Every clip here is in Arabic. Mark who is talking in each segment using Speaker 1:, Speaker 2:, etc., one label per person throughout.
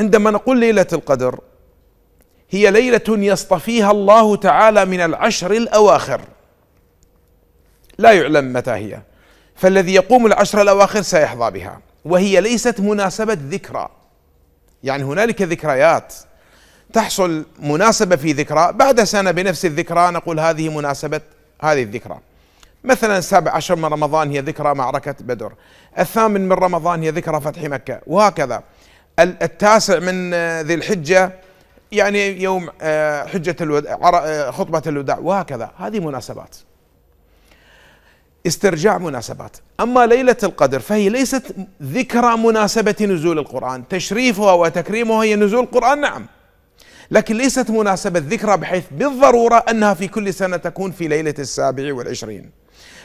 Speaker 1: عندما نقول ليلة القدر هي ليلة يصطفيها الله تعالى من العشر الأواخر لا يعلم متى هي فالذي يقوم العشر الأواخر سيحظى بها وهي ليست مناسبة ذكرى يعني هنالك ذكريات تحصل مناسبة في ذكرى بعد سنة بنفس الذكرى نقول هذه مناسبة هذه الذكرى مثلا السابع عشر من رمضان هي ذكرى معركة بدر الثامن من رمضان هي ذكرى فتح مكة وهكذا التاسع من آه، ذي الحجة يعني يوم آه، حجة الوداع آه، خطبة الوداع وهكذا هذه مناسبات استرجاع مناسبات أما ليلة القدر فهي ليست ذكرى مناسبة نزول القرآن تشريفها وتكريمها هي نزول القرآن نعم لكن ليست مناسبة ذكرى بحيث بالضرورة أنها في كل سنة تكون في ليلة السابع والعشرين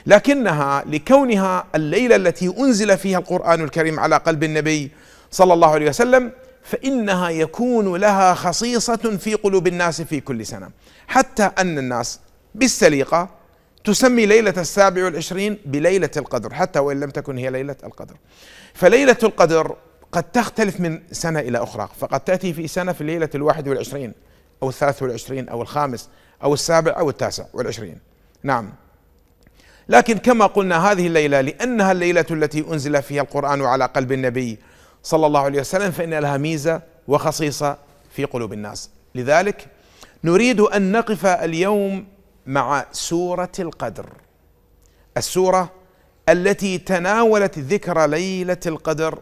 Speaker 1: لكنها لكونها الليلة التي أنزل فيها القرآن الكريم على قلب النبي صلى الله عليه وسلم فإنها يكون لها خصيصة في قلوب الناس في كل سنة حتى أن الناس بالسليقة تسمي ليلة السابع والعشرين بليلة القدر حتى وإن لم تكن هي ليلة القدر فليلة القدر قد تختلف من سنة إلى أخرى فقد تأتي في سنة في ليلة الواحد والعشرين أو الثالث والعشرين أو الخامس أو السابع أو التاسع والعشرين نعم لكن كما قلنا هذه الليلة لأنها الليلة التي أنزل فيها القرآن على قلب النبي صلى الله عليه وسلم فإن لها ميزة وخصيصة في قلوب الناس لذلك نريد أن نقف اليوم مع سورة القدر السورة التي تناولت ذكر ليلة القدر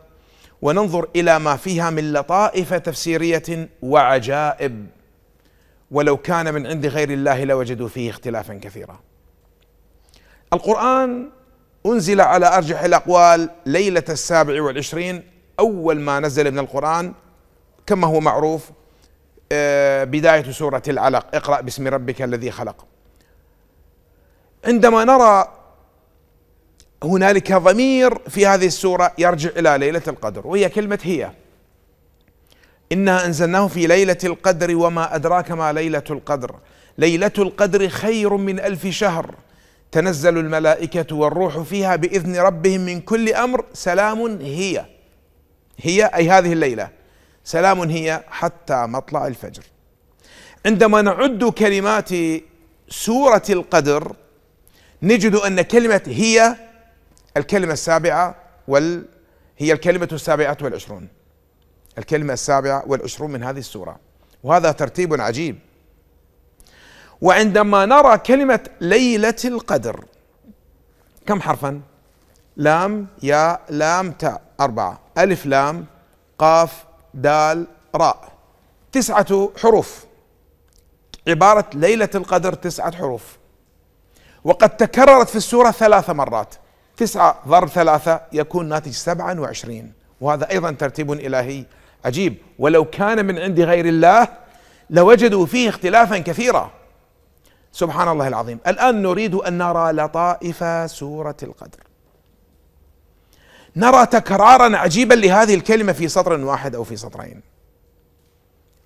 Speaker 1: وننظر إلى ما فيها من لطائف تفسيرية وعجائب ولو كان من عند غير الله لوجدوا فيه اختلافا كثيرا القرآن أنزل على أرجح الأقوال ليلة السابع والعشرين أول ما نزل من القرآن كما هو معروف آه، بداية سورة العلق اقرأ باسم ربك الذي خلق عندما نرى هنالك ضمير في هذه السورة يرجع إلى ليلة القدر وهي كلمة هي إنا أنزلناه في ليلة القدر وما أدراك ما ليلة القدر ليلة القدر خير من ألف شهر تنزل الملائكة والروح فيها بإذن ربهم من كل أمر سلام هي هي أي هذه الليلة سلام هي حتى مطلع الفجر عندما نعد كلمات سورة القدر نجد أن كلمة هي الكلمة السابعة وال هي الكلمة السابعة والعشرون الكلمة السابعة والعشرون من هذه السورة وهذا ترتيب عجيب وعندما نرى كلمة ليلة القدر كم حرفا؟ لام يا لام تاء أربعة ألف لام قاف دال راء تسعة حروف عبارة ليلة القدر تسعة حروف وقد تكررت في السورة ثلاث مرات تسعة ضرب ثلاثة يكون ناتج سبعا وعشرين وهذا أيضا ترتيب إلهي عجيب ولو كان من عند غير الله لوجدوا فيه اختلافا كثيرا سبحان الله العظيم الآن نريد أن نرى لطائف سورة القدر نرى تكرارا عجيبا لهذه الكلمه في سطر واحد او في سطرين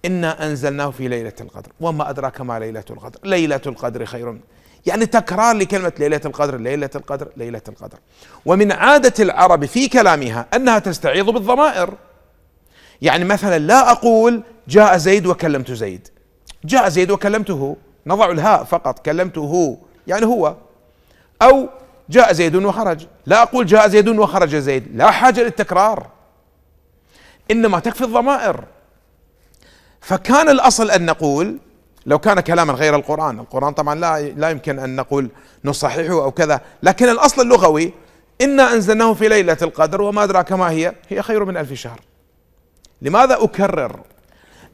Speaker 1: انا انزلناه في ليله القدر وما ادراك ما ليله القدر ليله القدر خير يعني تكرار لكلمه ليله القدر ليله القدر ليله القدر ومن عاده العرب في كلامها انها تستعيض بالضمائر يعني مثلا لا اقول جاء زيد وكلمت زيد جاء زيد وكلمته نضع الهاء فقط كلمته يعني هو او جاء زيد وخرج لا أقول جاء زيد وخرج زيد لا حاجة للتكرار إنما تكفي الضمائر فكان الأصل أن نقول لو كان كلاما غير القرآن القرآن طبعا لا, لا يمكن أن نقول نصححه أو كذا لكن الأصل اللغوي إنا أنزلناه في ليلة القدر وما أدراك ما هي هي خير من ألف شهر لماذا أكرر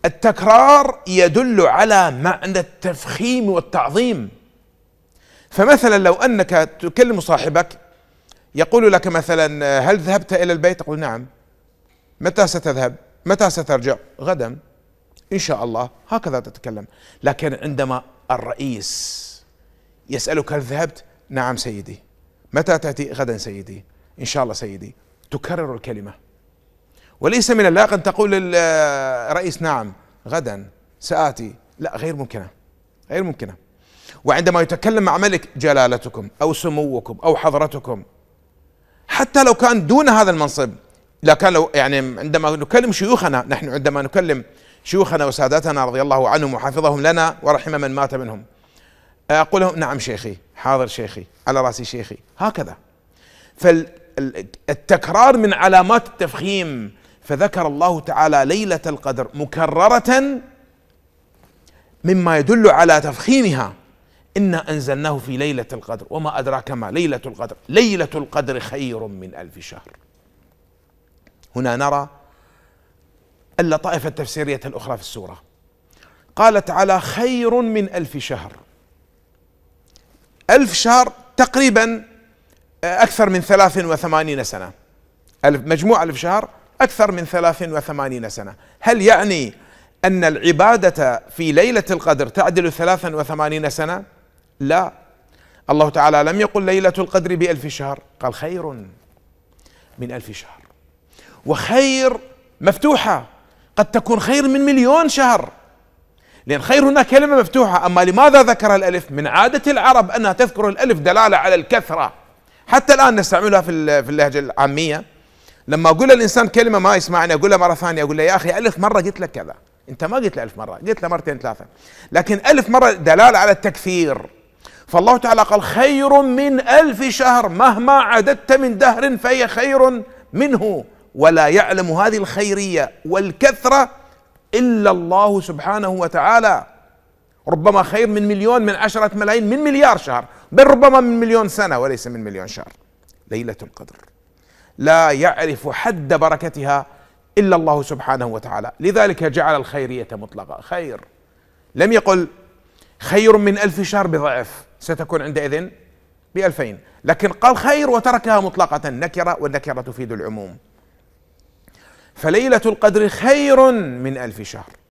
Speaker 1: التكرار يدل على معنى التفخيم والتعظيم فمثلا لو انك تكلم صاحبك يقول لك مثلا هل ذهبت الى البيت تقول نعم متى ستذهب متى سترجع غدا ان شاء الله هكذا تتكلم لكن عندما الرئيس يسالك هل ذهبت نعم سيدي متى تاتي غدا سيدي ان شاء الله سيدي تكرر الكلمه وليس من اللائق ان تقول للرئيس نعم غدا ساتي لا غير ممكنه غير ممكنه وعندما يتكلم مع ملك جلالتكم أو سموكم أو حضرتكم حتى لو كان دون هذا المنصب لكان لو يعني عندما نكلم شيوخنا نحن عندما نكلم شيوخنا وسادتنا رضي الله عنهم وحفظهم لنا ورحم من مات منهم أقول لهم نعم شيخي حاضر شيخي على رأسي شيخي هكذا فالتكرار من علامات التفخيم فذكر الله تعالى ليلة القدر مكررة مما يدل على تفخيمها إنا أنزلناه في ليلة القدر وما أدراك ما ليلة القدر ليلة القدر خير من ألف شهر هنا نرى اللطائف التفسيرية الأخرى في السورة قال تعالى خير من ألف شهر ألف شهر تقريبا آه، أكثر من ثلاث وثمانين سنة ألف مجموع ألف شهر أكثر من ثلاث وثمانين سنة هل يعني أن العبادة في ليلة القدر تعدل ثلاثا وثمانين سنة لا الله تعالى لم يقل ليلة القدر بألف شهر قال خير من ألف شهر وخير مفتوحة قد تكون خير من مليون شهر لأن خير هنا كلمة مفتوحة أما لماذا ذكر الألف من عادة العرب أنها تذكر الألف دلالة على الكثرة حتى الآن نستعملها في اللهجة العامية لما أقول للإنسان كلمة ما يسمعني أقول له مرة ثانية أقول له يا أخي ألف مرة قلت لك كذا أنت ما قلت له ألف مرة قلت له مرتين ثلاثة لكن ألف مرة دلالة على التكثير فالله تعالى قال خير من ألف شهر مهما عددت من دهر فهي خير منه ولا يعلم هذه الخيرية والكثرة إلا الله سبحانه وتعالى ربما خير من مليون من عشرة ملايين من مليار شهر بل ربما من مليون سنة وليس من مليون شهر ليلة القدر لا يعرف حد بركتها إلا الله سبحانه وتعالى لذلك جعل الخيرية مطلقة خير لم يقل خير من ألف شهر بضعف ستكون عندئذ بألفين لكن قال خير وتركها مطلقة نكرة والنكرة تفيد العموم فليلة القدر خير من ألف شهر